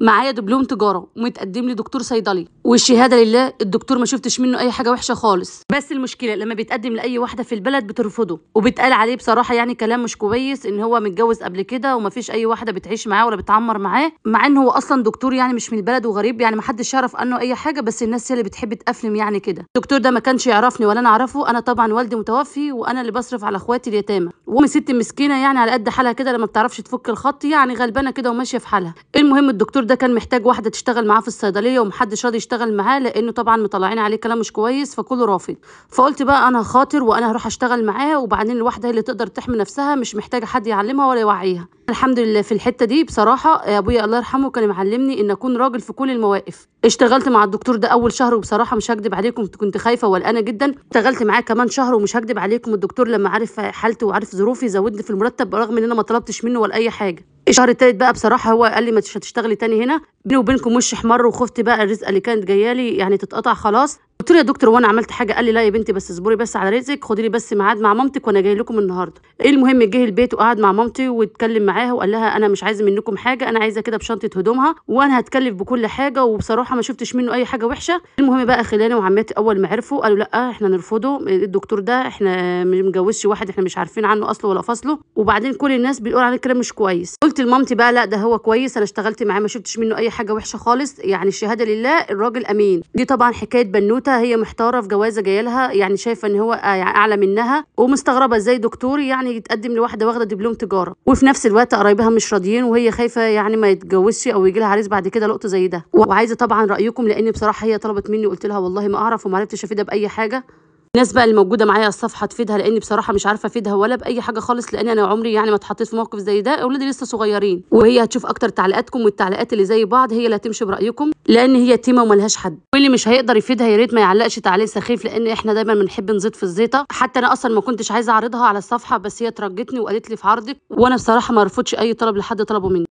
معايا دبلوم تجاره ومتقدم لي دكتور صيدلي والشهاده لله الدكتور ما شفتش منه اي حاجه وحشه خالص بس المشكله لما بيتقدم لاي واحده في البلد بترفضه وبتقال عليه بصراحه يعني كلام مش كويس ان هو متجوز قبل كده ومفيش اي واحده بتعيش معاه ولا بتعمر معاه مع ان هو اصلا دكتور يعني مش من البلد وغريب يعني محدش يعرف عنه اي حاجه بس الناس هي اللي بتحب تقفلم يعني كده الدكتور ده ما كانش يعرفني ولا انا اعرفه انا طبعا والدي متوفي وانا اللي بصرف على اخواتي اليتامى وام ست مسكينه يعني على قد حالها كده لما بتعرفش تفك الخط يعني غلبانه كده وماشيه في حالها المهم الدكتور ده كان محتاج واحده تشتغل معاه في الصيدليه ومحدش راضي يشتغل اشتغل معاه لانه طبعا مطلعين عليه كلام مش كويس فكله رافض فقلت بقى انا هخاطر وانا هروح اشتغل معاه وبعدين الواحده هي اللي تقدر تحمي نفسها مش محتاجه حد يعلمها ولا يوعيها الحمد لله في الحته دي بصراحه ابويا الله يرحمه كان معلمني ان اكون راجل في كل المواقف اشتغلت مع الدكتور ده اول شهر وبصراحه مش هكدب عليكم كنت خايفه وقلقانه جدا اشتغلت معاه كمان شهر ومش هكدب عليكم الدكتور لما عرف حالتي وعرف ظروفي زودني في المرتب رغم ان انا ما طلبتش منه ولا اي حاجه الشهر التالت بقى بصراحه هو قال لي ما هتشتغلي تاني هنا بيني وبينكم وش حمر وخفت بقى الرزقه اللي كانت جايه لي يعني تتقطع خلاص قلت له يا دكتور وانا عملت حاجه قال لي لا يا بنتي بس اصبري بس على رزقك خدي لي بس ميعاد مع مامتك وانا جاي لكم النهارده ايه المهم جه البيت وقعد مع مامتي واتكلم معاها وقال لها انا مش عايز منكم حاجه انا عايزه كده بشنطه هدومها وانا هتكلف بكل حاجه وبصراحه ما شفتش منه اي حاجه وحشه المهم بقى خلاني وعماتي اول ما عرفوا قالوا لا احنا نرفضه الدكتور ده احنا مجوزش واحد احنا مش عارفين عنه اصله ولا فصله وبعدين كل الناس بيقول عليه كلام مش كويس قلت لمامتي بقى لا ده هو كويس انا اشتغلت معاه ما شفتش منه اي حاجه وحشه خالص يعني الشهاده لله الراجل امين دي طبعا حكايه بنوته هي محتاره في جوازه جايلها يعني شايفه ان هو يعني اعلى منها ومستغربه ازاي دكتور يعني يتقدم لواحده واخده دبلوم تجاره وفي نفس الوقت قرايبها مش راضيين وهي خايفه يعني ما يتجوزش او يجي لها عريس بعد كده لقطه زي ده وعايزه طبعا رايكم لان بصراحه هي طلبت مني قلت لها والله ما اعرف وما عرفتش افيدها باي حاجه الناس بقى اللي موجوده معايا على الصفحه تفيدها لاني بصراحه مش عارفه افيدها ولا باي حاجه خالص لان انا عمري يعني ما اتحطيت في موقف زي ده اولادي لسه صغيرين وهي هتشوف اكتر تعليقاتكم والتعليقات اللي زي بعض هي اللي هتمشي برايكم لان هي تيمه وملهاش حد واللي مش هيقدر يفيدها يا ريت ما يعلقش تعليق سخيف لان احنا دايما بنحب نزيد في الزيطه حتى انا اصلا ما كنتش عايزه اعرضها على الصفحه بس هي ترجتني وقالت لي في عرضك وانا بصراحه ما رفضتش اي طلب لحد طلبه مني